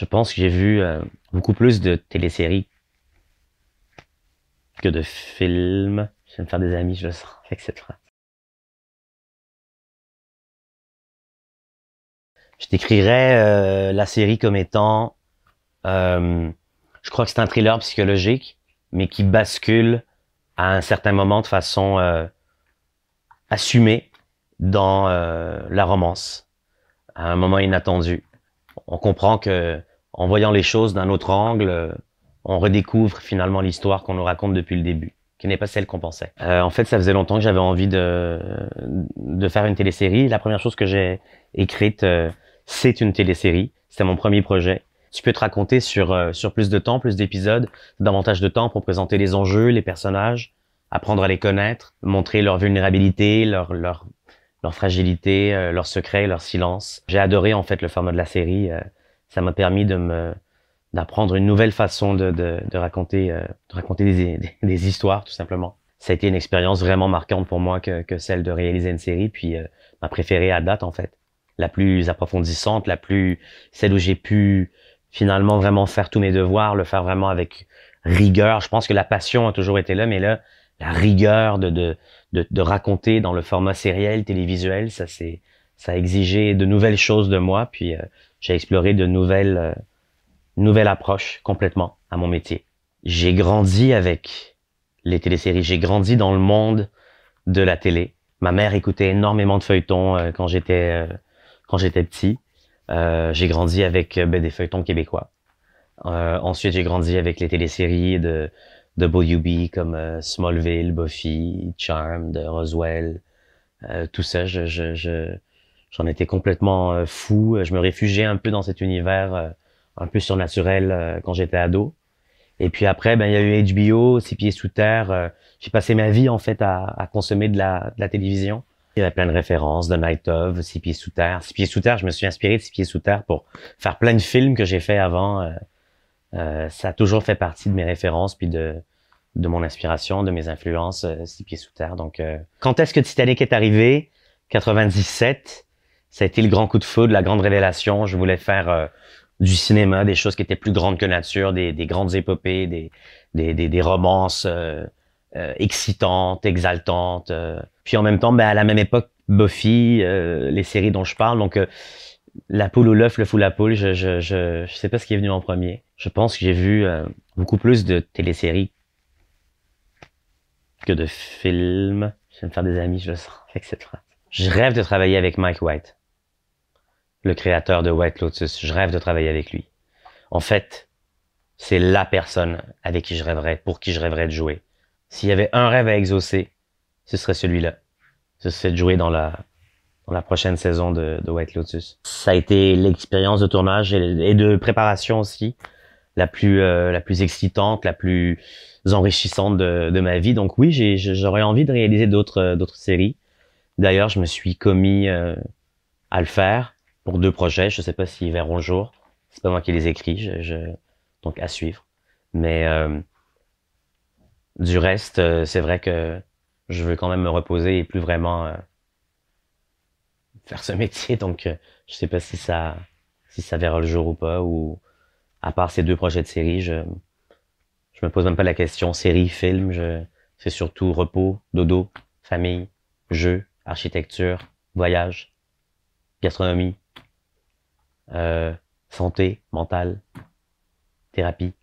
je pense que j'ai vu euh, beaucoup plus de téléséries que de films. Je me faire des amis, je le sens etc. Je décrirais euh, la série comme étant, euh, je crois que c'est un thriller psychologique, mais qui bascule à un certain moment de façon assumée dans la romance, à un moment inattendu on comprend que en voyant les choses d'un autre angle, on redécouvre finalement l'histoire qu'on nous raconte depuis le début, qui n'est pas celle qu'on pensait. Euh, en fait, ça faisait longtemps que j'avais envie de, de faire une télésérie. La première chose que j'ai écrite, euh, c'est une télésérie. C'était mon premier projet. Tu peux te raconter sur, euh, sur plus de temps, plus d'épisodes, davantage de temps pour présenter les enjeux, les personnages, apprendre à les connaître, montrer leur vulnérabilité, leur, leur, leur fragilité, leurs secrets, leur silence. J'ai adoré en fait le format de la série ça m'a permis de me d'apprendre une nouvelle façon de, de, de raconter euh, de raconter des, des, histoires tout simplement. Ça a été une expérience vraiment marquante pour moi que, que celle de réaliser une série, puis euh, ma préférée à date en fait, la plus approfondissante, la plus celle où j'ai pu finalement vraiment faire tous mes devoirs, le faire vraiment avec rigueur. Je pense que la passion a toujours été là, mais là la rigueur de de, de, de raconter dans le format sériel télévisuel, ça c'est ça a exigé de nouvelles choses de moi, puis euh, j'ai exploré de nouvelles, euh, nouvelles approches complètement à mon métier. J'ai grandi avec les téléséries, j'ai grandi dans le monde de la télé. Ma mère écoutait énormément de feuilletons euh, quand j'étais quand j'étais petit. j'ai grandi avec ben, des feuilletons québécois. ensuite, j'ai grandi avec les téléséries de de WB comme Smallville, Buffy, de Roswell, tout ça. je j'en étais complètement euh, fou. Je me réfugiais un peu dans cet univers euh, un peu surnaturel euh, quand j'étais ado. Et puis après, ben il y a eu HBO, Six pieds sous terre. J'ai passé ma vie en fait à, à consommer de la, de la, télévision. Il y avait plein de références, de Night of, Six pieds sous terre. Six pieds sous terre, je me suis inspiré de Six pieds sous terre pour faire plein de films que j'ai fait avant. Euh, ça a toujours fait partie de mes références puis de de mon inspiration, de mes influences, Six pieds sous terre. Donc, quand est-ce que Titanic est arrivé 97 ça a été le grand coup de foudre, la grande révélation. Je voulais faire euh, du cinéma, des choses qui étaient plus grandes que nature, des, grandes épopées, des, des, romances euh, euh, excitantes, exaltantes. Puis en même temps, ben, à la même époque, Buffy, les séries dont je parle. Donc, la poule ou l'œuf, le fou la poule, je, je, sais pas ce qui est venu en premier. Je pense que j'ai vu beaucoup plus de téléséries que de films. Je vais me faire des amis, je le sens avec Je rêve de travailler avec Mike White le créateur de White Lotus. Je rêve de travailler avec lui. En fait, c'est la personne avec qui je rêverais, pour qui je rêverais de jouer. S'il y avait un rêve à exaucer, ce serait celui-là. Ce serait de jouer dans la, dans la prochaine saison de, White Lotus. Ça a été l'expérience de tournage et, de préparation aussi, la plus, euh, la plus excitante, la plus enrichissante de, de ma vie. Donc oui, j'aurais envie de réaliser d'autres, euh, d'autres séries. D'ailleurs, je me suis commis euh, à le faire pour deux projets. Je sais pas s'ils verront le jour. C'est pas moi qui les écris, je, donc à suivre. Mais euh, du reste, euh, c'est vrai que je veux quand même me reposer et plus vraiment euh, faire ce métier. Donc je sais pas si ça, si ça verra le jour ou pas. Ou à part ces deux projets de série, je je me pose même pas la question série, film. Je... C'est surtout repos, dodo, famille, jeu, architecture, voyage, gastronomie, euh, santé mentale, thérapie,